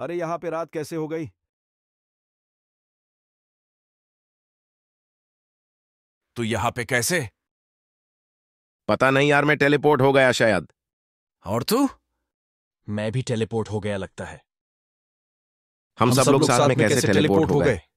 अरे यहां पे रात कैसे हो गई तो यहां पे कैसे पता नहीं यार मैं टेलीपोर्ट हो गया शायद और तू मैं भी टेलीपोर्ट हो गया लगता है हम, हम सब, सब लोग साथ, साथ में कैसे, कैसे टेलीपोर्ट हो गए